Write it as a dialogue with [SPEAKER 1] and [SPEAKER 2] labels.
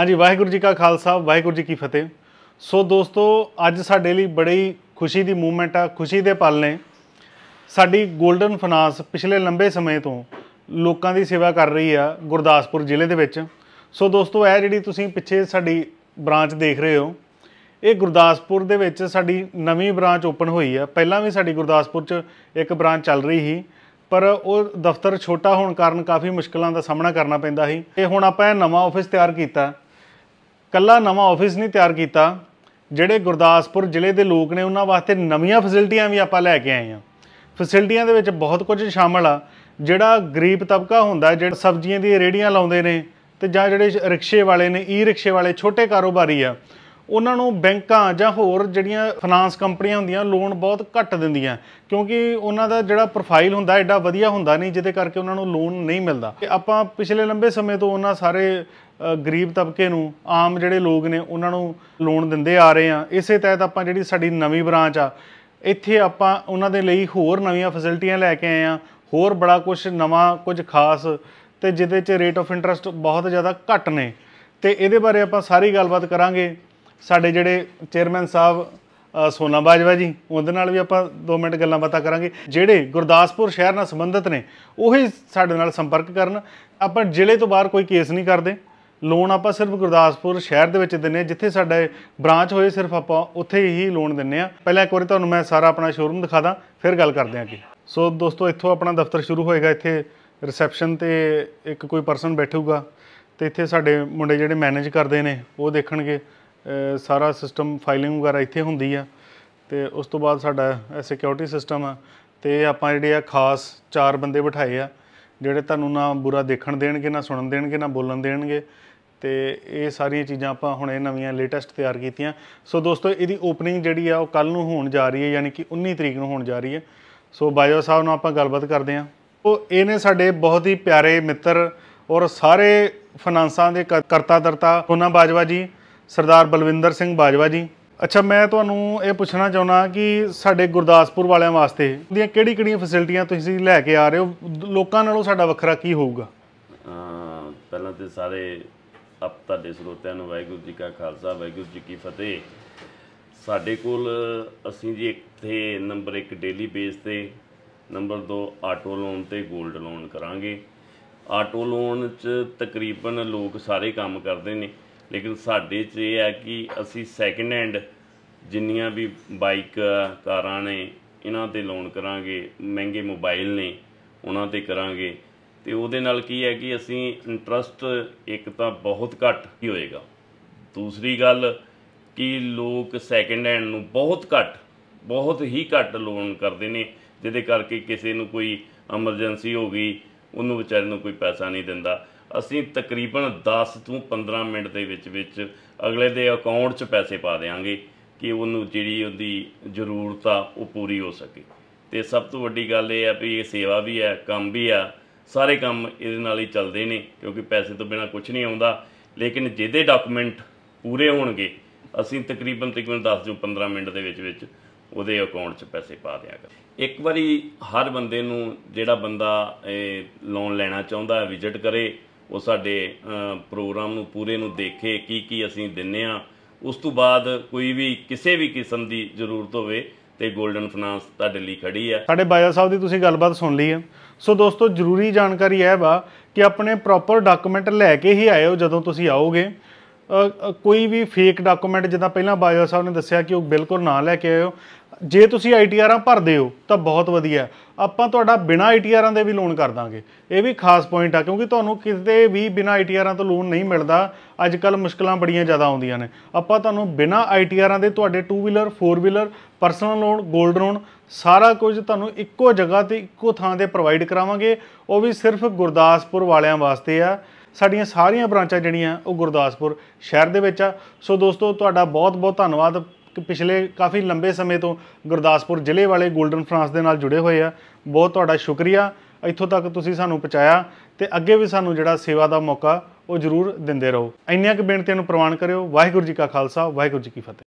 [SPEAKER 1] ਹਾਂਜੀ ਵਾਹਿਗੁਰੂ ਜੀ ਕਾ ਖਾਲਸਾ ਵਾਹਿਗੁਰੂ ਜੀ ਕੀ ਫਤਿਹ ਸੋ ਦੋਸਤੋ ਅੱਜ ਸਾਡੇ ਲਈ ਬੜੀ ਖੁਸ਼ੀ ਦੀ ਮੂਵਮੈਂਟ ਆ ਖੁਸ਼ੀ ਦੇ ਪਲ ਨੇ ਸਾਡੀ 골ਡਨ ਫਾਈਨਾਂਸ ਪਿਛਲੇ ਲੰਬੇ ਸਮੇਂ ਤੋਂ ਲੋਕਾਂ ਦੀ ਸੇਵਾ ਕਰ ਰਹੀ ਆ ਗੁਰਦਾਸਪੁਰ ਜ਼ਿਲ੍ਹੇ ਦੇ ਵਿੱਚ ਸੋ ਦੋਸਤੋ ਇਹ ਜਿਹੜੀ ਤੁਸੀਂ ਪਿੱਛੇ ਸਾਡੀ ਬ੍ਰਾਂਚ ਦੇਖ ਰਹੇ ਹੋ ਇਹ ਗੁਰਦਾਸਪੁਰ ਦੇ ਵਿੱਚ ਸਾਡੀ ਨਵੀਂ ਬ੍ਰਾਂਚ ਓਪਨ ਹੋਈ ਆ ਪਹਿਲਾਂ ਵੀ ਸਾਡੀ ਗੁਰਦਾਸਪੁਰ 'ਚ ਇੱਕ ਬ੍ਰਾਂਚ ਚੱਲ ਰਹੀ ਸੀ ਪਰ ਉਹ ਦਫ਼ਤਰ ਛੋਟਾ ਹੋਣ ਕਾਰਨ ਕਾਫੀ ਮੁਸ਼ਕਲਾਂ ਦਾ ਸਾਹਮਣਾ ਕਰਨਾ ਪੈਂਦਾ ਸੀ ਤੇ ਹੁਣ ਆਪਾਂ ਇਹ ਨਵਾਂ ਆਫਿਸ ਤਿਆਰ ਕੀਤਾ ਕੱਲਾ ਨਵਾਂ ਆਫਿਸ ਨਹੀਂ ਤਿਆਰ ਕੀਤਾ ਜਿਹੜੇ ਗੁਰਦਾਸਪੁਰ ਜ਼ਿਲ੍ਹੇ ਦੇ ਲੋਕ ਨੇ ਉਹਨਾਂ ਵਾਸਤੇ ਨਵੀਆਂ ਫੈਸਿਲਿਟੀਆਂ ਵੀ ਆਪਾਂ ਲੈ ਕੇ ਆਏ ਆ ਫੈਸਿਲਿਟੀਆਂ ਦੇ ਵਿੱਚ ਬਹੁਤ ਕੁਝ ਸ਼ਾਮਲ ਆ ਜਿਹੜਾ ਗਰੀਬ ਤਬਕਾ ਹੁੰਦਾ ਜਿਹੜਾ ਸਬਜ਼ੀਆਂ ਦੀ ਰੇੜੀਆਂ ਲਾਉਂਦੇ ਨੇ ਤੇ ਜਾਂ ਜਿਹੜੇ ਰਿਕਸ਼ੇ ਵਾਲੇ ਨੇ ਈ ਰਿਕਸ਼ੇ ਵਾਲੇ ਛੋਟੇ ਕਾਰੋਬਾਰੀ ਆ ਉਹਨਾਂ ਨੂੰ ਬੈਂਕਾਂ ਜਾਂ ਹੋਰ ਜਿਹੜੀਆਂ ਫਾਈਨਾਂਸ ਕੰਪਨੀਆਂ ਹੁੰਦੀਆਂ ਲੋਨ ਬਹੁਤ ਘੱਟ ਦਿੰਦੀਆਂ ਕਿਉਂਕਿ ਉਹਨਾਂ ਦਾ ਜਿਹੜਾ ਪ੍ਰੋਫਾਈਲ ਹੁੰਦਾ ਐਡਾ ਵਧੀਆ ਹੁੰਦਾ ਨਹੀਂ ਜਿਹਦੇ ਕਰਕੇ ਉਹਨਾਂ ਨੂੰ ਲੋਨ ਨਹੀਂ ਮਿਲਦਾ ਆਪਾਂ ਪਿਛਲੇ ਲੰਬੇ ਸਮੇਂ ਤੋਂ ਉਹਨਾਂ ਸਾਰੇ ਗਰੀਬ ਤਬਕੇ ਨੂੰ ਆਮ ਜਿਹੜੇ ਲੋਕ ਨੇ ਉਹਨਾਂ ਨੂੰ ਲੋਨ ਦਿੰਦੇ ਆ ਰਹੇ ਆ ਇਸੇ ਤਹਿਤ ਆਪਾਂ ਜਿਹੜੀ ਸਾਡੀ ਨਵੀਂ ਬ੍ਰਾਂਚ ਆ ਇੱਥੇ ਆਪਾਂ ਉਹਨਾਂ ਦੇ ਲਈ ਹੋਰ ਨਵੀਆਂ ਫੈਸਿਲਿਟੀਆਂ ਲੈ ਕੇ ਆਏ ਆ ਹੋਰ ਬੜਾ ਕੁਝ ਨਵਾਂ ਕੁਝ ਖਾਸ ਤੇ ਜਿਹਦੇ 'ਚ ਰੇਟ ਆਫ ਇੰਟਰਸਟ ਬਹੁਤ ਜ਼ਿਆਦਾ ਘੱਟ ਨੇ ਤੇ ਇਹਦੇ ਬਾਰੇ ਆਪਾਂ ਸਾਰੀ ਗੱਲਬਾਤ ਕਰਾਂਗੇ ਸਾਡੇ ਜਿਹੜੇ ਚੇਅਰਮੈਨ ਸਾਹਿਬ ਸੋਨਾ ਬਾਜਵਾ ਜੀ ਉਹਦੇ ਨਾਲ ਵੀ ਆਪਾਂ 2 ਮਿੰਟ ਗੱਲਾਂ ਬਾਤਾਂ ਕਰਾਂਗੇ ਜਿਹੜੇ ਗੁਰਦਾਸਪੁਰ ਸ਼ਹਿਰ ਨਾਲ ਸੰਬੰਧਿਤ ਨੇ ਉਹੀ ਸਾਡੇ ਨਾਲ ਸੰਪਰਕ ਕਰਨ ਆਪਾਂ ਜ਼ਿਲ੍ਹੇ ਤੋਂ ਬਾਹਰ ਕੋਈ ਕੇਸ ਨਹੀਂ ਕਰਦੇ ਲੋਨ ਆਪਾਂ ਸਿਰਫ ਗੁਰਦਾਸਪੁਰ ਸ਼ਹਿਰ ਦੇ ਵਿੱਚ ਦਿੰਨੇ ਆ ਜਿੱਥੇ ਸਾਡਾ ਬ੍ਰਾਂਚ ਹੋਏ ਸਿਰਫ ਆਪਾਂ ਉੱਥੇ ਹੀ ਲੋਨ ਦਿੰਨੇ ਆ ਪਹਿਲਾਂ ਇੱਕ ਵਾਰੀ ਤੁਹਾਨੂੰ ਮੈਂ ਸਾਰਾ ਆਪਣਾ ਸ਼ੋਰੂਮ ਦਿਖਾ ਦਾਂ ਫਿਰ ਗੱਲ ਕਰਦੇ ਆਂ ਅੱਗੇ ਸੋ ਦੋਸਤੋ ਇੱਥੋਂ ਆਪਣਾ ਦਫ਼ਤਰ ਸ਼ੁਰੂ ਹੋਏਗਾ ਇੱਥੇ ਰਿਸੈਪਸ਼ਨ ਤੇ ਇੱਕ ਕੋਈ ਪਰਸਨ ਬੈਠੂਗਾ ਤੇ ਇੱਥੇ ਸਾਡੇ ਮੁੰਡੇ ਜਿਹੜੇ ਮੈਨੇਜ ਕਰਦੇ ਨੇ ਉਹ ਦੇਖਣਗੇ ਸਾਰਾ ਸਿਸਟਮ ਫਾਈਲਿੰਗ ਵਗੈਰਾ ਇੱਥੇ ਹੁੰਦੀ ਆ ਤੇ ਉਸ ਤੋਂ ਬਾਅਦ ਸਾਡਾ ਸਿਕਿਉਰਿਟੀ ਸਿਸਟਮ ਆ ਤੇ ਆਪਾਂ ਜਿਹੜੇ ਆ ਖਾਸ ਚਾਰ ਬੰਦੇ ਬਿਠਾਏ ਆ ਜਿਹੜੇ ਤੁਹਾਨੂੰ ਨਾ ਬੁਰਾ ਦੇਖਣ ਦੇਣਗੇ ਨਾ ਸੁਣਨ ਦੇਣਗੇ ਨਾ ਬੋਲਣ ਦੇਣਗੇ ਤੇ ਇਹ ਸਾਰੀਆਂ ਚੀਜ਼ਾਂ ਆਪਾਂ ਹੁਣ ਇਹ ਨਵੀਆਂ ਲੇਟੈਸਟ ਤਿਆਰ ਕੀਤੀਆਂ ਸੋ ਦੋਸਤੋ ਇਹਦੀ ਓਪਨਿੰਗ ਜਿਹੜੀ ਆ ਉਹ ਕੱਲ ਨੂੰ ਹੋਣ ਜਾ ਰਹੀ ਹੈ ਯਾਨੀ ਕਿ 19 ਤਰੀਕ ਨੂੰ ਹੋਣ ਜਾ ਰਹੀ ਹੈ ਸੋ ਬਾਜਵਾ ਸਾਹਿਬ ਨਾਲ ਆਪਾਂ ਗੱਲਬਾਤ ਕਰਦੇ ਆਂ ਉਹ ਇਹਨੇ ਸਾਡੇ ਬਹੁਤ ਹੀ ਪਿਆਰੇ ਮਿੱਤਰ ਔਰ ਸਾਰੇ ਫਾਈਨਾਂਸਾਂ ਦੇ ਕਰਤਾ ਦਰਤਾ ਉਹਨਾਂ ਬਾਜਵਾ ਜੀ ਸਰਦਾਰ ਬਲਵਿੰਦਰ ਸਿੰਘ ਬਾਜਵਾ ਜੀ ਅੱਛਾ ਮੈਂ ਤੁਹਾਨੂੰ ਇਹ ਪੁੱਛਣਾ ਚਾਹੁੰਦਾ ਕਿ ਸਾਡੇ ਗੁਰਦਾਸਪੁਰ ਵਾਲਿਆਂ ਵਾਸਤੇ ਦੀਆਂ ਕਿਹੜੀ-ਕਿਹੜੀਆਂ ਫੈਸਿਲਿਟੀਆਂ ਤੁਸੀਂ ਲੈ ਕੇ ਆ ਰਹੇ ਹੋ ਲੋਕਾਂ ਨਾਲੋਂ ਸਾਡਾ ਵੱਖਰਾ ਕੀ ਹੋਊਗਾ
[SPEAKER 2] ਪਹਿਲਾਂ ਤੇ ਸਾਰੇ ਆਪ ਤੁਹਾਡੇ ਸਰੋਤਿਆਂ ਨੂੰ ਵਾਹਿਗੁਰੂ ਜੀ ਕਾ ਖਾਲਸਾ ਵਾਹਿਗੁਰੂ ਜੀ ਕੀ ਫਤਿਹ ਸਾਡੇ ਕੋਲ ਅਸੀਂ ਜੀ ਇੱਥੇ ਨੰਬਰ 1 ਡੇਲੀ ਬੇਸ ਤੇ ਨੰਬਰ 2 ਆਟੋ ਲੋਨ ਤੇ 골ਡ ਲੋਨ ਕਰਾਂਗੇ ਆਟੋ ਲੋਨ 'ਚ ਤਕਰੀਬਨ ਲੋਕ ਸਾਰੇ ਕੰਮ ਕਰਦੇ ਨੇ ਲੇਕਿਨ ਸਾਡੇ 'ਚ ਇਹ ਹੈ ਕਿ ਅਸੀਂ ਸੈਕਿੰਡ ਹੈਂਡ ਜਿੰਨੀਆਂ ਵੀ ਬਾਈਕ ਕਾਰਾਂ ਨੇ ਇਹਨਾਂ ਤੇ ਲੋਨ ਕਰਾਂਗੇ ਮਹਿੰਗੇ ਮੋਬਾਈਲ ਨੇ ਉਹਨਾਂ ਤੇ ਕਰਾਂਗੇ ਤੇ ਉਹਦੇ ਨਾਲ ਕੀ ਹੈ ਕਿ ਅਸੀਂ ਇੰਟਰਸਟ ਇੱਕ ਤਾਂ ਬਹੁਤ ਘੱਟ ਹੀ ਹੋਏਗਾ ਦੂਸਰੀ ਗੱਲ ਕਿ ਲੋਕ ਸੈਕਿੰਡ ਹੈਂਡ ਨੂੰ ਬਹੁਤ ਘੱਟ ਬਹੁਤ ਹੀ ਘੱਟ ਲੋਨ ਕਰਦੇ ਨੇ ਜਿਹਦੇ ਕਰਕੇ ਕਿਸੇ ਨੂੰ ਕੋਈ ਐਮਰਜੈਂਸੀ ਹੋ ਗਈ ਉਹਨੂੰ ਵਿਚਾਰੇ ਨੂੰ ਕੋਈ ਪੈਸਾ ਨਹੀਂ ਦਿੰਦਾ ਅਸੀਂ ਤਕਰੀਬਨ 10 ਤੋਂ 15 ਮਿੰਟ ਦੇ ਵਿੱਚ ਵਿੱਚ ਅਗਲੇ ਦੇ ਅਕਾਊਂਟ 'ਚ ਪੈਸੇ ਪਾ ਦੇਵਾਂਗੇ ਕਿ ਉਹਨੂੰ ਜਿਹੜੀ ਉਹਦੀ ਜ਼ਰੂਰਤ ਆ ਉਹ ਪੂਰੀ ਹੋ ਸਕੇ ਤੇ ਸਭ ਤੋਂ ਵੱਡੀ ਗੱਲ ਇਹ ਆ ਵੀ ਇਹ ਸੇਵਾ ਵੀ ਹੈ ਕੰਮ ਵੀ ਆ ਸਾਰੇ ਕੰਮ ਇਹਦੇ ਨਾਲ ਹੀ ਚੱਲਦੇ ਨੇ ਕਿਉਂਕਿ ਪੈਸੇ ਤੋਂ ਬਿਨਾ ਕੁਝ ਨਹੀਂ ਆਉਂਦਾ ਲੇਕਿਨ ਜਿਹਦੇ ਡਾਕੂਮੈਂਟ ਪੂਰੇ ਹੋਣਗੇ ਅਸੀਂ ਤਕਰੀਬਨ ਤਕਰੀਬਨ 10 ਤੋਂ 15 ਮਿੰਟ ਦੇ ਵਿੱਚ ਵਿੱਚ ਉਹਦੇ ਅਕਾਊਂਟ 'ਚ ਪੈਸੇ ਪਾ ਦੇਵਾਂਗੇ ਇੱਕ ਵਾਰੀ ਹਰ ਬੰਦੇ ਨੂੰ ਜਿਹੜਾ ਬੰਦਾ ਇਹ ਲੋਨ ਲੈਣਾ ਚਾਹੁੰਦਾ ਹੈ ਵਿਜ਼ਿਟ ਕਰੇ ਉਹ ਸਾਡੇ ਪ੍ਰੋਗਰਾਮ ਨੂੰ ਪੂਰੇ ਨੂੰ ਦੇਖੇ ਕੀ ਕੀ ਅਸੀਂ ਦਿੰਨੇ ਆ ਉਸ ਤੋਂ ਬਾਅਦ ਕੋਈ ਵੀ ਕਿਸੇ ਵੀ ਕਿਸਮ ਦੀ ਜ਼ਰੂਰਤ ਹੋਵੇ ਤੇ 골ਡਨ ਫਾਈਨਾਂਸ ਤੁਹਾਡੇ ਲਈ ਖੜੀ ਆ
[SPEAKER 1] ਸਾਡੇ ਬਾਈਆ ਸਾਹਿਬ ਦੀ ਤੁਸੀਂ ਗੱਲਬਾਤ ਸੁਣ ਲਈ ਆ ਸੋ ਦੋਸਤੋ ਜ਼ਰੂਰੀ ਜਾਣਕਾਰੀ ਇਹ ਵਾ ਕਿ ਆਪਣੇ ਪ੍ਰੋਪਰ ਡਾਕੂਮੈਂਟ ਲੈ ਕੇ ਹੀ ਆਇਓ ਜਦੋਂ ਤੁਸੀਂ ਆਓਗੇ ਕੋਈ ਵੀ ਫੇਕ ਡਾਕੂਮੈਂਟ ਜਿੱਦਾਂ ਪਹਿਲਾਂ ਬਾਜਵਾ ਸਾਹਿਬ ਨੇ ਦੱਸਿਆ ਕਿ ਉਹ ਬਿਲਕੁਲ ਨਾ ਲੈ ਕੇ ਆਇਓ ਜੇ ਤੁਸੀਂ ਆਈਟੀਆਰਾਂ ਭਰਦੇ ਹੋ ਤਾਂ ਬਹੁਤ ਵਧੀਆ ਆਪਾਂ ਤੁਹਾਡਾ ਬਿਨਾ ਆਈਟੀਆਰਾਂ ਦੇ ਵੀ ਲੋਨ ਕਰ ਦਾਂਗੇ ਇਹ ਵੀ ਖਾਸ ਪੁਆਇੰਟ ਆ ਕਿਉਂਕਿ ਤੁਹਾਨੂੰ ਕਿਤੇ ਵੀ ਬਿਨਾ ਆਈਟੀਆਰਾਂ ਤੋਂ ਲੋਨ ਨਹੀਂ ਮਿਲਦਾ ਅੱਜ ਕੱਲ ਮੁਸ਼ਕਲਾਂ ਬੜੀਆਂ ਜ਼ਿਆਦਾ ਆਉਂਦੀਆਂ ਨੇ ਆਪਾਂ ਤੁਹਾਨੂੰ ਬਿਨਾ ਆਈਟੀਆਰਾਂ ਦੇ ਤੁਹਾਡੇ 2 ਵੀਲਰ 4 ਵੀਲਰ ਪਰਸਨਲ ਲੋਨ 골ਡ ਲੋਨ ਸਾਰਾ ਕੁਝ ਤੁਹਾਨੂੰ ਇੱਕੋ ਜਗ੍ਹਾ ਤੇ ਇੱਕੋ ਥਾਂ ਤੇ ਪ੍ਰੋਵਾਈਡ ਕਰਾਵਾਂਗੇ ਉਹ ਵੀ ਸਿਰਫ ਗੁਰਦਾਸਪੁਰ ਵਾਲਿਆਂ ਵਾਸਤੇ ਆ ਸਾਡੀਆਂ ਸਾਰੀਆਂ ਬ੍ਰਾਂਚਾਂ ਜਿਹੜੀਆਂ ਉਹ ਗੁਰਦਾਸਪੁਰ ਸ਼ਹਿਰ ਦੇ ਵਿੱਚ ਆ ਸੋ ਦੋਸਤੋ ਤੁਹਾਡਾ ਬਹੁਤ ਬਹੁਤ ਧੰਨਵਾਦ ਪਿਛਲੇ ਕਾਫੀ ਲੰਬੇ ਸਮੇਂ ਤੋਂ ਗੁਰਦਾਸਪੁਰ ਜ਼ਿਲ੍ਹੇ ਵਾਲੇ 골ਡਨ ਫਰਾਂਸ ਦੇ ਨਾਲ ਜੁੜੇ ਹੋਏ ਆ ਬਹੁਤ ਤੁਹਾਡਾ ਸ਼ੁਕਰੀਆ ਇੱਥੋਂ ਤੱਕ ਤੁਸੀਂ ਸਾਨੂੰ ਪਹੁੰਚਾਇਆ ਤੇ ਅੱਗੇ ਵੀ ਸਾਨੂੰ ਜਿਹੜਾ ਸੇਵਾ ਦਾ ਮੌਕਾ ਉਹ ਜ਼ਰੂਰ ਦਿੰਦੇ ਰਹੋ ਇੰਨੀਆਂ ਕੁ ਬੇਨਤੀਆਂ ਨੂੰ ਪ੍ਰਵਾਨ ਕਰਿਓ ਵਾਹਿਗੁਰੂ ਜੀ ਕਾ ਖਾਲਸਾ ਵਾਹਿਗੁਰੂ ਜੀ ਕੀ ਫਤਿਹ